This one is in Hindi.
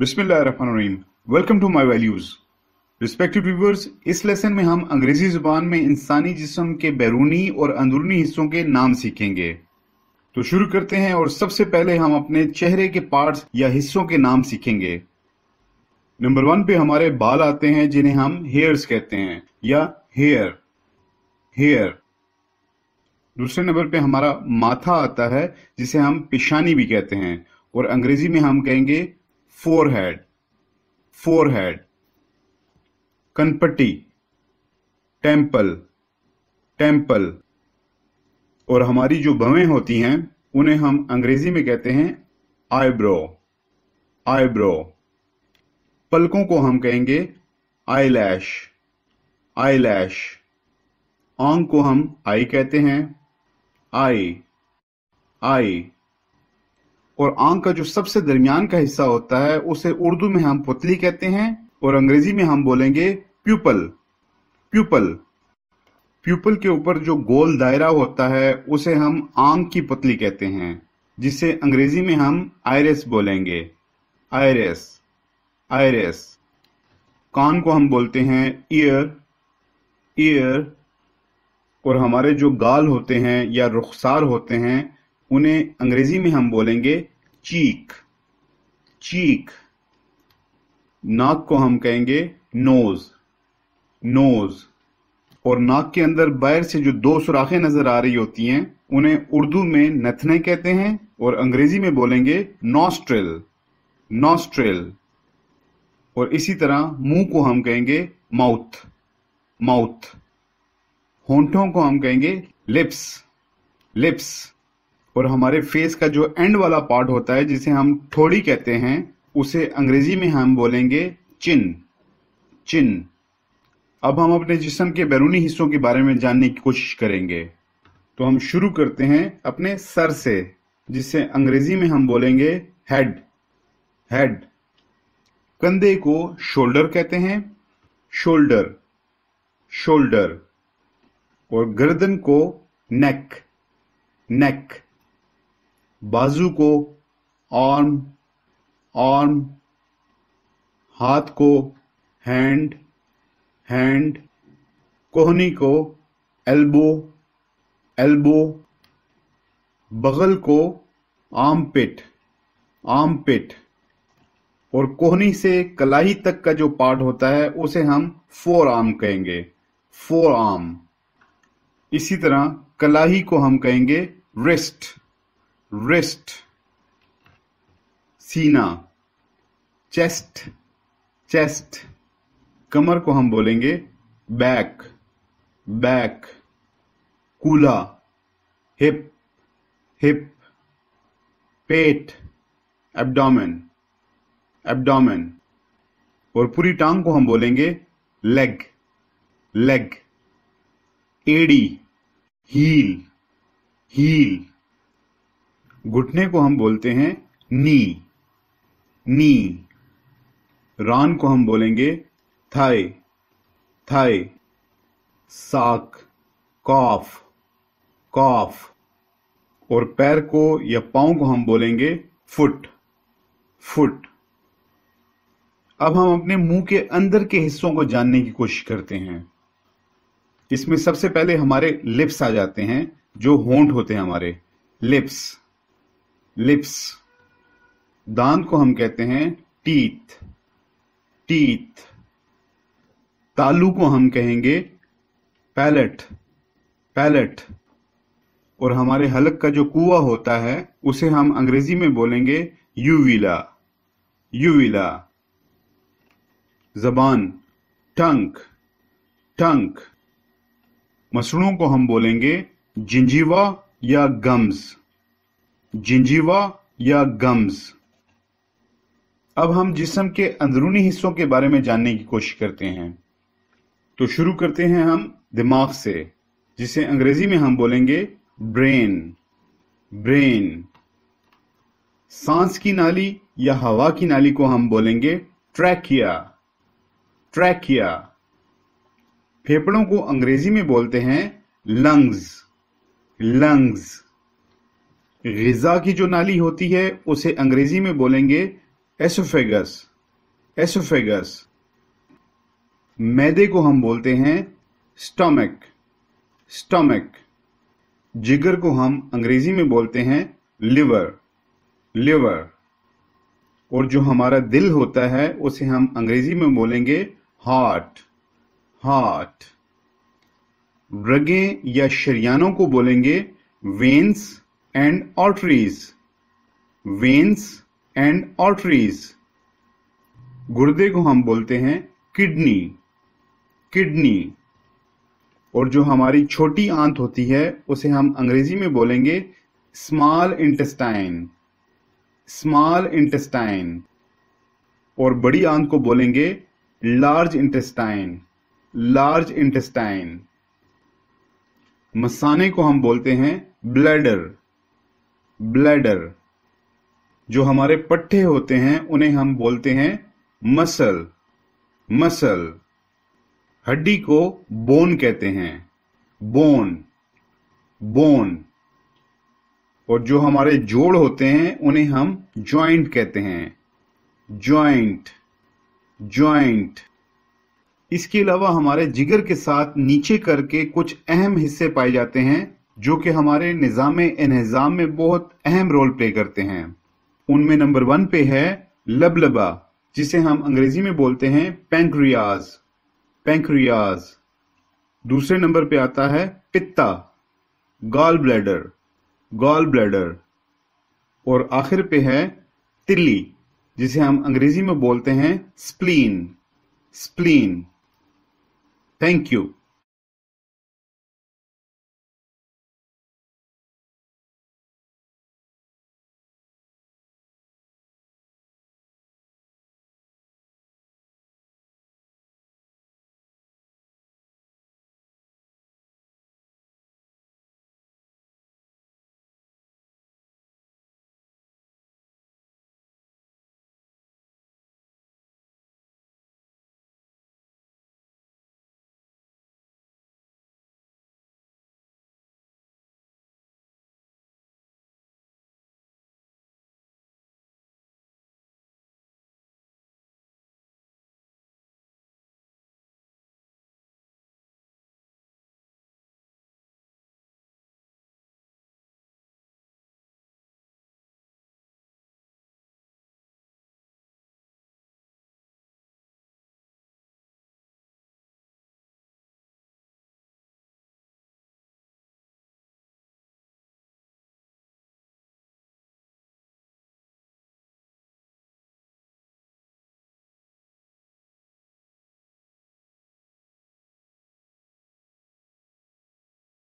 बिस्मिल्लाम welcome to my values respective viewers इस लेसन में हम अंग्रेजी जुबान में इंसानी जिसम के बैरूनी और अंदरूनी हिस्सों के नाम सीखेंगे तो शुरू करते हैं और सबसे पहले हम अपने चेहरे के पार्ट्स या हिस्सों के नाम सीखेंगे नंबर वन पे हमारे बाल आते हैं जिन्हें हम हेयर्स कहते हैं या हेयर हेयर दूसरे नंबर पे हमारा माथा आता है जिसे हम पिशानी भी कहते हैं और अंग्रेजी में हम कहेंगे forehead forehead कनपट्टी टेम्पल टेम्पल और हमारी जो भवें होती हैं उन्हें हम अंग्रेजी में कहते हैं आईब्रो आईब्रो पलकों को हम कहेंगे आई लैश आई लैश को हम आई कहते हैं आई आई और आंख का जो सबसे दरमियान का हिस्सा होता है उसे उर्दू में हम पुतली कहते हैं और अंग्रेजी में हम बोलेंगे प्यूपल प्यूपल प्यूपल के ऊपर जो गोल दायरा होता है उसे हम आंख की पुतली कहते हैं जिसे अंग्रेजी में हम आयरस बोलेंगे आयरस आयरस कान को हम बोलते हैं ईयर ईयर और हमारे जो गाल होते हैं या रुखसार होते हैं उन्हें अंग्रेजी में हम बोलेंगे चीक चीक नाक को हम कहेंगे नोज नोज और नाक के अंदर बाहर से जो दो सुराखें नजर आ रही होती हैं उन्हें उर्दू में नथने कहते हैं और अंग्रेजी में बोलेंगे नॉस्ट्रेल नॉस्ट्रेल और इसी तरह मुंह को हम कहेंगे माउथ माउथ होंठों को हम कहेंगे लिप्स लिप्स और हमारे फेस का जो एंड वाला पार्ट होता है जिसे हम ठोड़ी कहते हैं उसे अंग्रेजी में हम बोलेंगे चिन चिन अब हम अपने जिसम के बैरूनी हिस्सों के बारे में जानने की कोशिश करेंगे तो हम शुरू करते हैं अपने सर से जिसे अंग्रेजी में हम बोलेंगे हेड हेड कंधे को शोल्डर कहते हैं शोल्डर शोल्डर और गर्दन को नेक नेक बाजू को आर्म आर्म हाथ को हैंड हैंड कोहनी को एल्बो एल्बो बगल को आम पिट आम पिट और कोहनी से कलाई तक का जो पार्ट होता है उसे हम फोर आर्म कहेंगे फोर आर्म इसी तरह कलाही को हम कहेंगे रिस्ट रिस्ट सीना चेस्ट चेस्ट कमर को हम बोलेंगे बैक बैक कूला हिप हिप पेट एब्डोमेन एब्डोमेन और पूरी टांग को हम बोलेंगे लेग लेग एड़ी हील हील घुटने को हम बोलते हैं नी नी रान को हम बोलेंगे थाए थाए साक कॉफ कॉफ और पैर को या पाओ को हम बोलेंगे फुट फुट अब हम अपने मुंह के अंदर के हिस्सों को जानने की कोशिश करते हैं इसमें सबसे पहले हमारे लिप्स आ जाते हैं जो होंठ होते हैं हमारे लिप्स लिप्स दांत को हम कहते हैं टीथ टीथ तालू को हम कहेंगे पैलेट पैलेट और हमारे हलक का जो कुआ होता है उसे हम अंग्रेजी में बोलेंगे यूविला यूविला जबान टंक टंक मसलों को हम बोलेंगे जिंजीवा या गम्स जिंजीवा या गम्स अब हम जिसम के अंदरूनी हिस्सों के बारे में जानने की कोशिश करते हैं तो शुरू करते हैं हम दिमाग से जिसे अंग्रेजी में हम बोलेंगे ब्रेन ब्रेन सांस की नाली या हवा की नाली को हम बोलेंगे ट्रैकिया ट्रैकिया फेफड़ों को अंग्रेजी में बोलते हैं लंग्स लंग्स गज़ा की जो नाली होती है उसे अंग्रेज़ी में बोलेंगे एसोफेगस एसोफेगस मैदे को हम बोलते हैं स्टमक स्टमक जिगर को हम अंग्रेज़ी में बोलते हैं लिवर लिवर और जो हमारा दिल होता है उसे हम अंग्रेज़ी में बोलेंगे हार्ट हार्ट रगे या शरियानों को बोलेंगे veins and arteries veins and arteries गुर्दे को हम बोलते हैं किडनी किडनी और जो हमारी छोटी आंत होती है उसे हम अंग्रेजी में बोलेंगे स्मॉल इंटेस्टाइन स्मॉल इंटेस्टाइन और बड़ी आंत को बोलेंगे लार्ज इंटेस्टाइन लार्ज इंटेस्टाइन मसाने को हम बोलते हैं ब्लैडर ब्लैडर जो हमारे पट्टे होते हैं उन्हें हम बोलते हैं मसल मसल हड्डी को बोन कहते हैं बोन बोन और जो हमारे जोड़ होते हैं उन्हें हम ज्वाइंट कहते हैं ज्वाइंट ज्वाइंट इसके अलावा हमारे जिगर के साथ नीचे करके कुछ अहम हिस्से पाए जाते हैं जो कि हमारे निज़ाम इन्हज़ाम में बहुत अहम रोल प्ले करते हैं उनमें नंबर वन पे है लबलबा जिसे हम अंग्रेज़ी में बोलते हैं पेंक्रियाज पेंक्रियाज दूसरे नंबर पे आता है पित्ता गॉल ब्लैडर गॉल ब्लैडर और आखिर पे है तिल्ली जिसे हम अंग्रेजी में बोलते हैं स्प्लीन स्प्लीन थैंक यू